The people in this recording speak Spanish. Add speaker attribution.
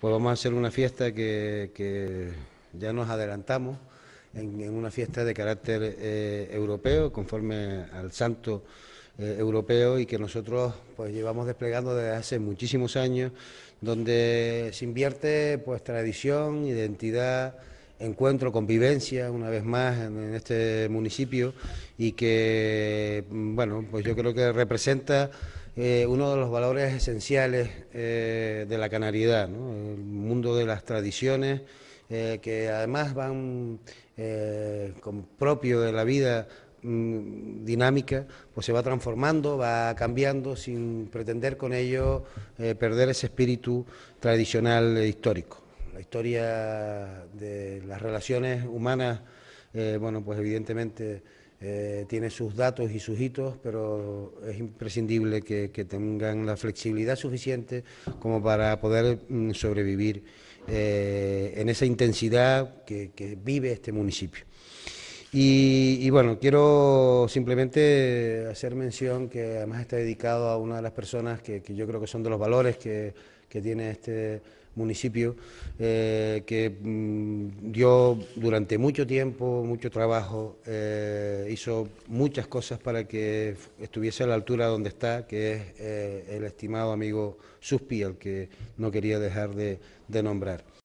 Speaker 1: pues vamos a hacer una fiesta que, ya nos adelantamos en, una fiesta de carácter eh, europeo, conforme al santo eh, europeo y que nosotros pues llevamos desplegando desde hace muchísimos años, donde se invierte pues tradición, identidad, encuentro, convivencia, una vez más en este municipio y que mm, bueno pues yo creo que representa eh, uno de los valores esenciales eh, de la canariedad, el mundo de las tradiciones, eh, que además van con propio de la vida mm, dinámica, pues se va transformando, va cambiando sin pretender con ello perder ese espíritu tradicional e histórico. La historia de las relaciones humanas, bueno, pues evidentemente eh, tiene sus datos y sus hitos, pero es imprescindible que, tengan la flexibilidad suficiente como para poder mm, sobrevivir eh, en esa intensidad que vive este municipio. Y, bueno, quiero simplemente hacer mención que además está dedicado a una de las personas que, yo creo que son de los valores que, tiene este municipio, eh, que mm, dio durante mucho tiempo, mucho trabajo, eh, hizo muchas cosas para que estuviese a la altura donde está, que es eh, el estimado amigo Suspiel, que no quería dejar de nombrar.